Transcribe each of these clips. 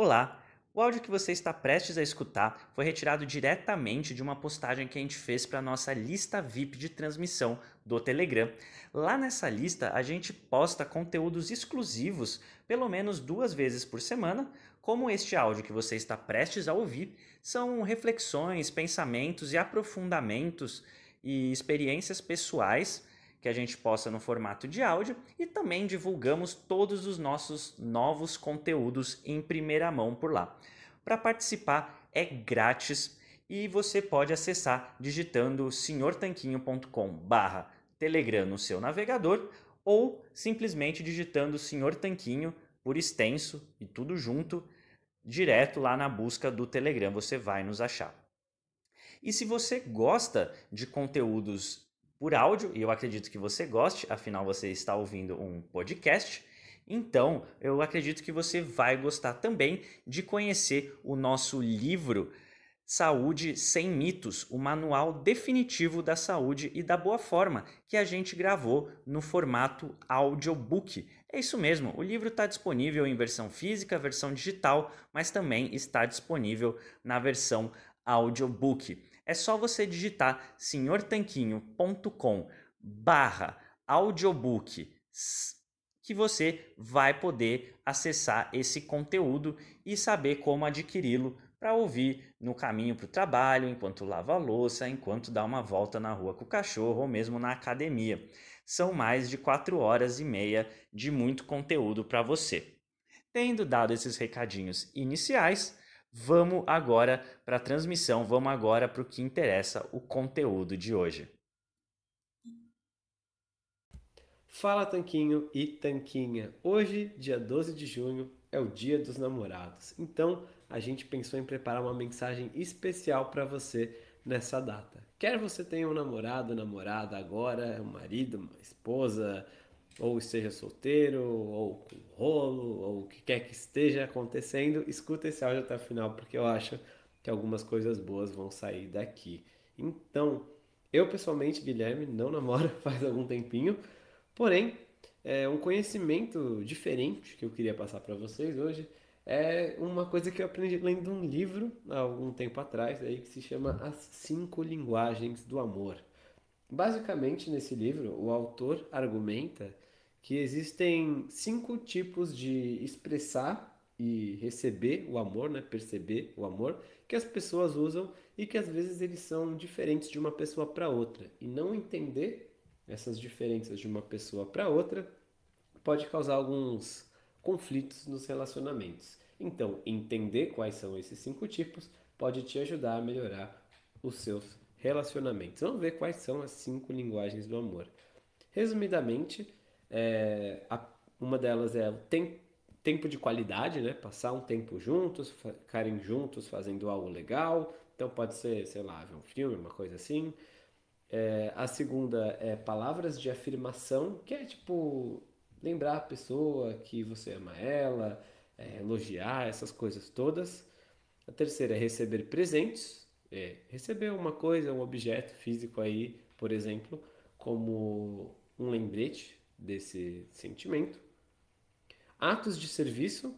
Olá! O áudio que você está prestes a escutar foi retirado diretamente de uma postagem que a gente fez para a nossa lista VIP de transmissão do Telegram. Lá nessa lista, a gente posta conteúdos exclusivos pelo menos duas vezes por semana, como este áudio que você está prestes a ouvir, são reflexões, pensamentos e aprofundamentos e experiências pessoais que a gente possa no formato de áudio e também divulgamos todos os nossos novos conteúdos em primeira mão por lá. Para participar é grátis e você pode acessar digitando senhortanquinho.com/telegram no seu navegador ou simplesmente digitando Senhor Tanquinho por extenso e tudo junto direto lá na busca do Telegram, você vai nos achar. E se você gosta de conteúdos por áudio, e eu acredito que você goste, afinal você está ouvindo um podcast. Então, eu acredito que você vai gostar também de conhecer o nosso livro Saúde Sem Mitos, o manual definitivo da saúde e da boa forma, que a gente gravou no formato audiobook. É isso mesmo, o livro está disponível em versão física, versão digital, mas também está disponível na versão audiobook. É só você digitar senhortanquinho.com barra audiobook que você vai poder acessar esse conteúdo e saber como adquiri-lo para ouvir no caminho para o trabalho, enquanto lava a louça, enquanto dá uma volta na rua com o cachorro ou mesmo na academia. São mais de 4 horas e meia de muito conteúdo para você. Tendo dado esses recadinhos iniciais, Vamos agora para a transmissão, vamos agora para o que interessa o conteúdo de hoje. Fala Tanquinho e Tanquinha! Hoje, dia 12 de junho, é o Dia dos Namorados, então a gente pensou em preparar uma mensagem especial para você nessa data. Quer você tenha um namorado, namorada agora, um marido, uma esposa, ou esteja solteiro, ou com rolo, ou o que quer que esteja acontecendo, escuta esse áudio até o final, porque eu acho que algumas coisas boas vão sair daqui. Então, eu pessoalmente, Guilherme, não namoro faz algum tempinho, porém, é, um conhecimento diferente que eu queria passar para vocês hoje é uma coisa que eu aprendi lendo um livro há algum tempo atrás aí que se chama As Cinco Linguagens do Amor. Basicamente, nesse livro, o autor argumenta que existem cinco tipos de expressar e receber o amor, né? perceber o amor, que as pessoas usam e que às vezes eles são diferentes de uma pessoa para outra. E não entender essas diferenças de uma pessoa para outra pode causar alguns conflitos nos relacionamentos. Então, entender quais são esses cinco tipos pode te ajudar a melhorar os seus relacionamentos. Vamos ver quais são as cinco linguagens do amor. Resumidamente, é, a, uma delas é o tem, tempo de qualidade, né? Passar um tempo juntos, ficarem juntos fazendo algo legal. Então pode ser, sei lá, ver um filme, uma coisa assim. É, a segunda é palavras de afirmação, que é tipo lembrar a pessoa que você ama ela, é, elogiar, essas coisas todas. A terceira é receber presentes, é, receber uma coisa, um objeto físico aí, por exemplo, como um lembrete desse sentimento. Atos de serviço,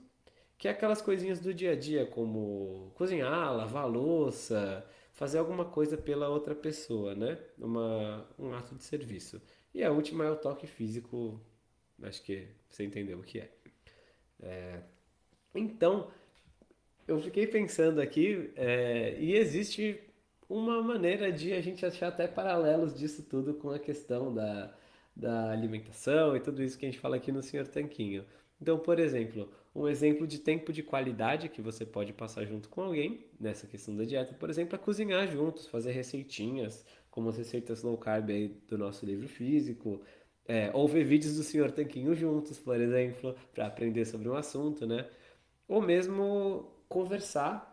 que é aquelas coisinhas do dia a dia, como cozinhar, lavar louça, fazer alguma coisa pela outra pessoa, né? Uma, um ato de serviço. E a última é o toque físico, acho que você entendeu o que é. é então, eu fiquei pensando aqui, é, e existe uma maneira de a gente achar até paralelos disso tudo com a questão da, da alimentação e tudo isso que a gente fala aqui no Senhor Tanquinho. Então, por exemplo, um exemplo de tempo de qualidade que você pode passar junto com alguém nessa questão da dieta, por exemplo, é cozinhar juntos, fazer receitinhas, como as receitas low carb aí do nosso livro físico, é, ou ver vídeos do Senhor Tanquinho juntos, por exemplo, para aprender sobre um assunto, né? Ou mesmo conversar,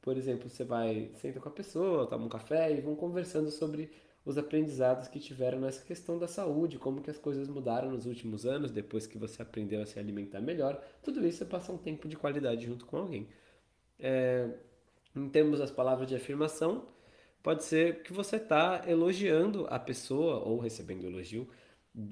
por exemplo, você vai, senta com a pessoa, toma um café e vão conversando sobre os aprendizados que tiveram nessa questão da saúde, como que as coisas mudaram nos últimos anos, depois que você aprendeu a se alimentar melhor, tudo isso é passar um tempo de qualidade junto com alguém. É, em termos das palavras de afirmação, pode ser que você está elogiando a pessoa ou recebendo elogio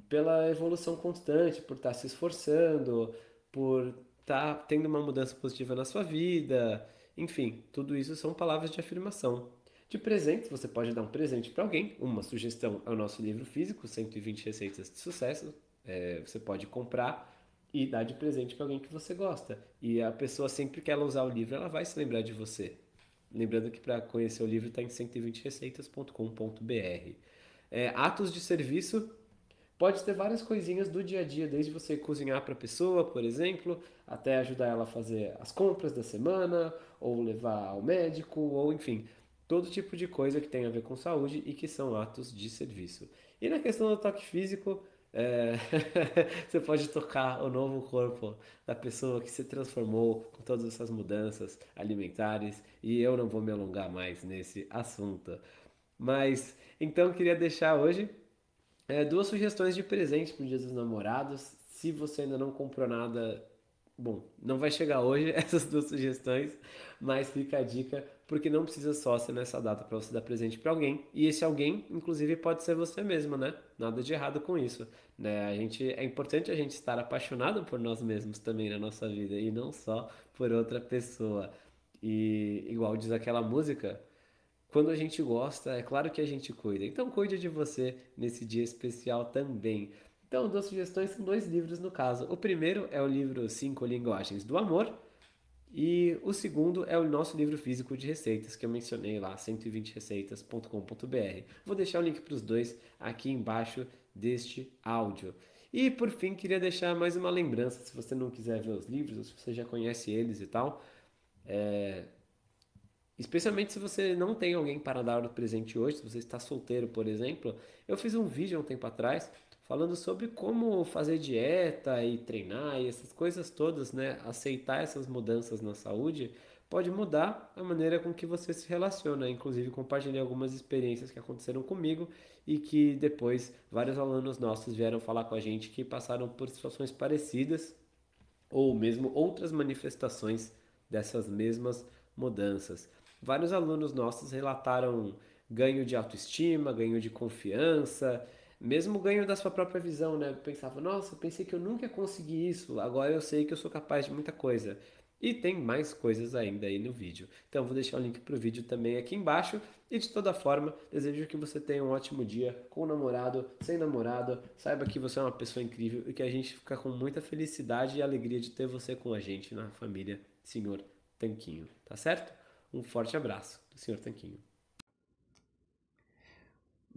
pela evolução constante, por estar tá se esforçando, por estar tá tendo uma mudança positiva na sua vida, enfim, tudo isso são palavras de afirmação. De presentes, você pode dar um presente para alguém. Uma sugestão é o nosso livro físico, 120 Receitas de Sucesso. É, você pode comprar e dar de presente para alguém que você gosta. E a pessoa, sempre que ela usar o livro, ela vai se lembrar de você. Lembrando que para conhecer o livro está em 120receitas.com.br. É, atos de serviço pode ter várias coisinhas do dia a dia, desde você cozinhar para a pessoa, por exemplo, até ajudar ela a fazer as compras da semana, ou levar ao médico, ou enfim todo tipo de coisa que tem a ver com saúde e que são atos de serviço. E na questão do toque físico, é... você pode tocar o novo corpo da pessoa que se transformou com todas essas mudanças alimentares, e eu não vou me alongar mais nesse assunto. Mas então queria deixar hoje é, duas sugestões de presente para o Dia dos Namorados. Se você ainda não comprou nada, bom, não vai chegar hoje essas duas sugestões, mas fica a dica porque não precisa só ser nessa data para você dar presente para alguém. E esse alguém, inclusive, pode ser você mesmo, né? Nada de errado com isso. Né? A gente, é importante a gente estar apaixonado por nós mesmos também na nossa vida e não só por outra pessoa. E igual diz aquela música, quando a gente gosta, é claro que a gente cuida. Então cuide de você nesse dia especial também. Então, duas sugestões são dois livros no caso. O primeiro é o livro Cinco Linguagens do Amor, e o segundo é o nosso livro físico de receitas que eu mencionei lá, 120receitas.com.br. Vou deixar o link para os dois aqui embaixo deste áudio. E por fim, queria deixar mais uma lembrança, se você não quiser ver os livros, ou se você já conhece eles e tal, é... especialmente se você não tem alguém para dar o presente hoje, se você está solteiro, por exemplo, eu fiz um vídeo há um tempo atrás falando sobre como fazer dieta e treinar e essas coisas todas, né? Aceitar essas mudanças na saúde pode mudar a maneira com que você se relaciona. Inclusive, compartilhei algumas experiências que aconteceram comigo e que depois vários alunos nossos vieram falar com a gente que passaram por situações parecidas ou mesmo outras manifestações dessas mesmas mudanças. Vários alunos nossos relataram ganho de autoestima, ganho de confiança, mesmo ganho da sua própria visão, né? pensava, nossa, pensei que eu nunca ia conseguir isso, agora eu sei que eu sou capaz de muita coisa. E tem mais coisas ainda aí no vídeo. Então vou deixar o link para o vídeo também aqui embaixo. E de toda forma, desejo que você tenha um ótimo dia com o namorado, sem namorado. Saiba que você é uma pessoa incrível e que a gente fica com muita felicidade e alegria de ter você com a gente na família Senhor Tanquinho. Tá certo? Um forte abraço do Senhor Tanquinho.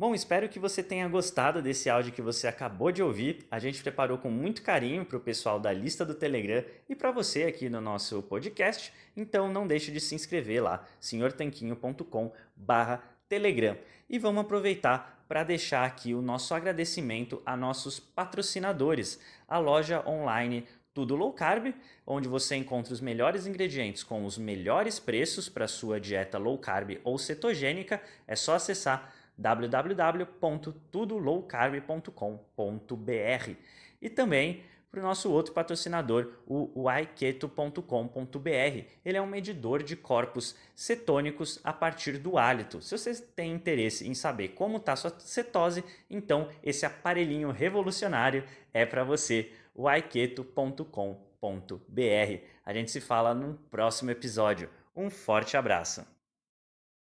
Bom, espero que você tenha gostado desse áudio que você acabou de ouvir. A gente preparou com muito carinho para o pessoal da lista do Telegram e para você aqui no nosso podcast. Então não deixe de se inscrever lá, senhortanquinho.com/telegram. E vamos aproveitar para deixar aqui o nosso agradecimento a nossos patrocinadores, a loja online tudo Low Carb, onde você encontra os melhores ingredientes com os melhores preços para sua dieta low carb ou cetogênica. É só acessar www.tudolowcarb.com.br e também para o nosso outro patrocinador, o waiketo.com.br. Ele é um medidor de corpos cetônicos a partir do hálito. Se você tem interesse em saber como está sua cetose, então esse aparelhinho revolucionário é para você, o waiketo.com.br. A gente se fala no próximo episódio. Um forte abraço!